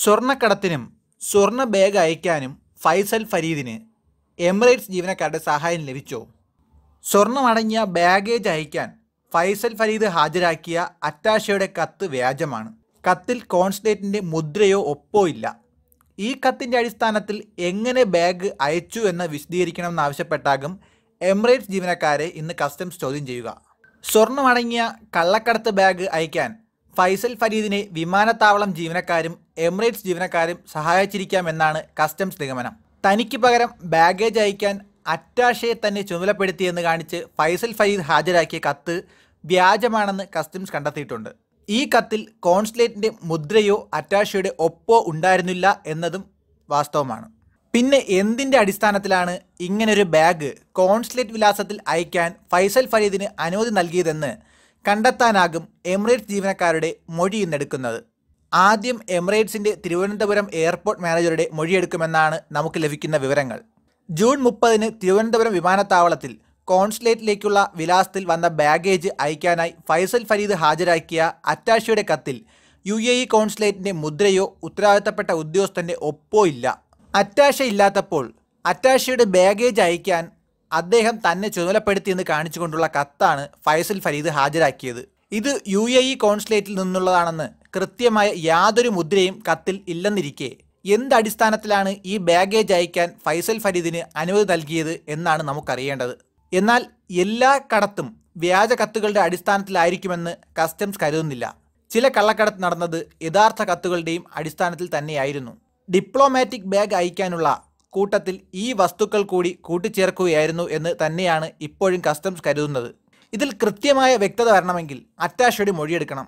സ്വർണ്ണക്കടത്തിനും സ്വർണ്ണ ബാഗ് അയക്കാനും ഫൈസൽ ഫരീദിന് എമിറേറ്റ്സ് ജീവനക്കാരുടെ സഹായം ലഭിച്ചോ സ്വർണ്ണമടങ്ങിയ ബാഗേജ് അയക്കാൻ ഫൈസൽ ഫരീദ് ഹാജരാക്കിയ അറ്റാഷയുടെ കത്ത് വ്യാജമാണ് കത്തിൽ കോൺസുലേറ്റിൻ്റെ മുദ്രയോ ഒപ്പോ ഇല്ല ഈ കത്തിൻ്റെ അടിസ്ഥാനത്തിൽ എങ്ങനെ ബാഗ് അയച്ചു എന്ന് ആവശ്യപ്പെട്ടാകും എമിറേറ്റ്സ് ജീവനക്കാരെ ഇന്ന് കസ്റ്റംസ് ചോദ്യം ചെയ്യുക സ്വർണ്ണമടങ്ങിയ കള്ളക്കടത്ത് ബാഗ് അയക്കാൻ ഫൈസൽ ഫരീദിനെ വിമാനത്താവളം ജീവനക്കാരും എമിറേറ്റ്സ് ജീവനക്കാരും സഹായിച്ചിരിക്കാമെന്നാണ് കസ്റ്റംസ് നിഗമനം തനിക്ക് പകരം ബാഗേജ് അയക്കാൻ അറ്റാഷയെ തന്നെ ചുമതലപ്പെടുത്തിയെന്ന് കാണിച്ച് ഫൈസൽ ഫരീദ് ഹാജരാക്കിയ കത്ത് വ്യാജമാണെന്ന് കസ്റ്റംസ് കണ്ടെത്തിയിട്ടുണ്ട് ഈ കത്തിൽ കോൺസുലേറ്റിൻ്റെ മുദ്രയോ അറ്റാഷയുടെ ഒപ്പോ ഉണ്ടായിരുന്നില്ല എന്നതും വാസ്തവമാണ് പിന്നെ എന്തിൻ്റെ അടിസ്ഥാനത്തിലാണ് ഇങ്ങനൊരു ബാഗ് കോൺസുലേറ്റ് വിലാസത്തിൽ അയക്കാൻ ഫൈസൽ ഫരീദിന് അനുമതി നൽകിയതെന്ന് കണ്ടെത്താനാകും എമിറേറ്റ്സ് ജീവനക്കാരുടെ മൊഴി ഇന്നെടുക്കുന്നത് ആദ്യം എമിറേറ്റ്സിൻ്റെ തിരുവനന്തപുരം എയർപോർട്ട് മാനേജറുടെ മൊഴിയെടുക്കുമെന്നാണ് നമുക്ക് ലഭിക്കുന്ന വിവരങ്ങൾ ജൂൺ മുപ്പതിന് തിരുവനന്തപുരം വിമാനത്താവളത്തിൽ കോൺസുലേറ്റിലേക്കുള്ള വിലാസത്തിൽ വന്ന ബാഗേജ് അയക്കാനായി ഫൈസൽ ഫരീദ് ഹാജരാക്കിയ അറ്റാഷിയുടെ കത്തിൽ യു എ ഇ കോൺസുലേറ്റിൻ്റെ മുദ്രയോ ഉത്തരവാദിത്തപ്പെട്ട ഉദ്യോഗസ്ഥൻ്റെ ഒപ്പോ ഇല്ല അറ്റാഷ ഇല്ലാത്തപ്പോൾ അറ്റാഷയുടെ ബാഗേജ് അയക്കാൻ അദ്ദേഹം തന്നെ ചുമതലപ്പെടുത്തിയെന്ന് കാണിച്ചുകൊണ്ടുള്ള കത്താണ് ഫൈസൽ ഫരീദ് ഹാജരാക്കിയത് ഇത് യു എ ഇ കോൺസുലേറ്റിൽ നിന്നുള്ളതാണെന്ന് കൃത്യമായ യാതൊരു മുദ്രയും കത്തിൽ ഇല്ലെന്നിരിക്കെ എന്തടിസ്ഥാനത്തിലാണ് ഈ ബാഗേജ് അയക്കാൻ ഫൈസൽ ഫരീദിന് അനുമതി നൽകിയത് എന്നാണ് നമുക്കറിയേണ്ടത് എന്നാൽ എല്ലാ കടത്തും വ്യാജ കത്തുകളുടെ അടിസ്ഥാനത്തിലായിരിക്കുമെന്ന് കസ്റ്റംസ് കരുതുന്നില്ല ചില കള്ളക്കടത്ത് നടന്നത് യഥാർത്ഥ കത്തുകളുടെയും അടിസ്ഥാനത്തിൽ തന്നെയായിരുന്നു ഡിപ്ലോമാറ്റിക് ബാഗ് അയക്കാനുള്ള കൂട്ടത്തിൽ ഈ വസ്തുക്കൾ കൂടി കൂട്ടിച്ചേർക്കുകയായിരുന്നു എന്ന് തന്നെയാണ് ഇപ്പോഴും കസ്റ്റംസ് കരുതുന്നത് ഇതിൽ കൃത്യമായ വ്യക്തത വരണമെങ്കിൽ അറ്റാഷയുടെ മൊഴിയെടുക്കണം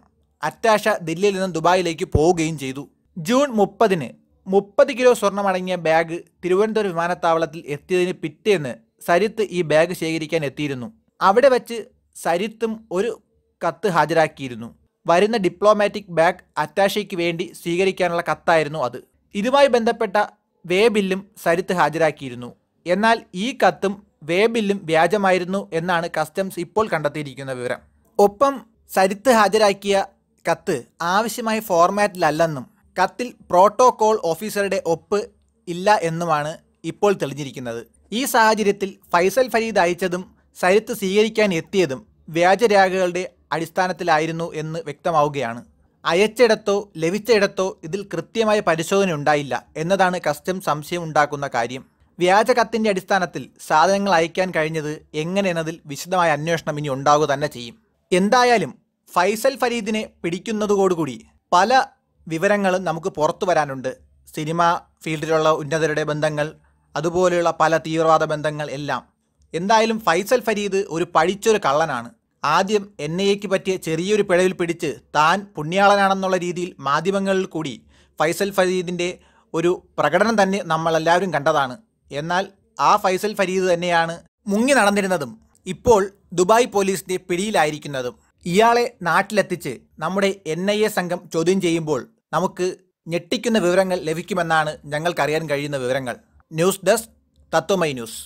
അറ്റാഷ ദില്ലിയിൽ നിന്നും ദുബായിലേക്ക് പോവുകയും ചെയ്തു ജൂൺ മുപ്പതിന് മുപ്പത് കിലോ സ്വർണ്ണമടങ്ങിയ ബാഗ് തിരുവനന്തപുരം വിമാനത്താവളത്തിൽ എത്തിയതിന് പിറ്റേന്ന് സരിത്ത് ഈ ബാഗ് ശേഖരിക്കാൻ എത്തിയിരുന്നു അവിടെ വച്ച് സരിത്തും ഒരു കത്ത് ഹാജരാക്കിയിരുന്നു വരുന്ന ഡിപ്ലോമാറ്റിക് ബാഗ് അറ്റാഷയ്ക്ക് വേണ്ടി സ്വീകരിക്കാനുള്ള കത്തായിരുന്നു അത് ഇതുമായി ബന്ധപ്പെട്ട വേബില്ലും സരിത്ത് ഹാജരാക്കിയിരുന്നു എന്നാൽ ഈ കത്തും വേബില്ലും വ്യാജമായിരുന്നു എന്നാണ് കസ്റ്റംസ് ഇപ്പോൾ കണ്ടെത്തിയിരിക്കുന്ന വിവരം ഒപ്പം സരിത്ത് ഹാജരാക്കിയ കത്ത് ആവശ്യമായ ഫോർമാറ്റിലല്ലെന്നും കത്തിൽ പ്രോട്ടോകോൾ ഓഫീസറുടെ ഒപ്പ് ഇല്ല എന്നുമാണ് ഇപ്പോൾ തെളിഞ്ഞിരിക്കുന്നത് ഈ സാഹചര്യത്തിൽ ഫൈസൽ ഫരീദ് അയച്ചതും സരിത്ത് സ്വീകരിക്കാൻ എത്തിയതും വ്യാജരേഖകളുടെ അടിസ്ഥാനത്തിലായിരുന്നു എന്ന് വ്യക്തമാവുകയാണ് അയച്ചിടത്തോ ലഭിച്ചയിടത്തോ ഇതിൽ കൃത്യമായ പരിശോധന ഉണ്ടായില്ല എന്നതാണ് കസ്റ്റം സംശയം ഉണ്ടാക്കുന്ന കാര്യം വ്യാജ കത്തിൻ്റെ അടിസ്ഥാനത്തിൽ സാധനങ്ങൾ അയക്കാൻ കഴിഞ്ഞത് എങ്ങനെയെന്നതിൽ വിശദമായ അന്വേഷണം ഇനി ഉണ്ടാവുക തന്നെ ചെയ്യും എന്തായാലും ഫൈസൽ ഫരീദിനെ പിടിക്കുന്നതോടുകൂടി പല വിവരങ്ങളും നമുക്ക് പുറത്തു വരാനുണ്ട് സിനിമ ഫീൽഡിലുള്ള ഉന്നതരുടെ ബന്ധങ്ങൾ അതുപോലെയുള്ള പല തീവ്രവാദ ബന്ധങ്ങൾ എല്ലാം എന്തായാലും ഫൈസൽ ഫരീദ് ഒരു പഴിച്ചൊരു കള്ളനാണ് ആദ്യം എൻ ഐ എക്ക് പറ്റിയ ചെറിയൊരു പിഴവിൽ പിടിച്ച് താൻ പുണ്യാളനാണെന്നുള്ള രീതിയിൽ മാധ്യമങ്ങളിൽ കൂടി ഫൈസൽ ഫരീദിൻ്റെ ഒരു പ്രകടനം തന്നെ നമ്മളെല്ലാവരും കണ്ടതാണ് എന്നാൽ ആ ഫൈസൽ ഫരീദ് തന്നെയാണ് മുങ്ങി നടന്നിരുന്നതും ഇപ്പോൾ ദുബായ് പോലീസിൻ്റെ പിടിയിലായിരിക്കുന്നതും ഇയാളെ നാട്ടിലെത്തിച്ച് നമ്മുടെ എൻ ഐ എ സംഘം ചോദ്യം ചെയ്യുമ്പോൾ നമുക്ക് ഞെട്ടിക്കുന്ന വിവരങ്ങൾ ലഭിക്കുമെന്നാണ് ഞങ്ങൾക്കറിയാൻ കഴിയുന്ന വിവരങ്ങൾ ന്യൂസ് ഡെസ്ക് തത്വമൈ ന്യൂസ്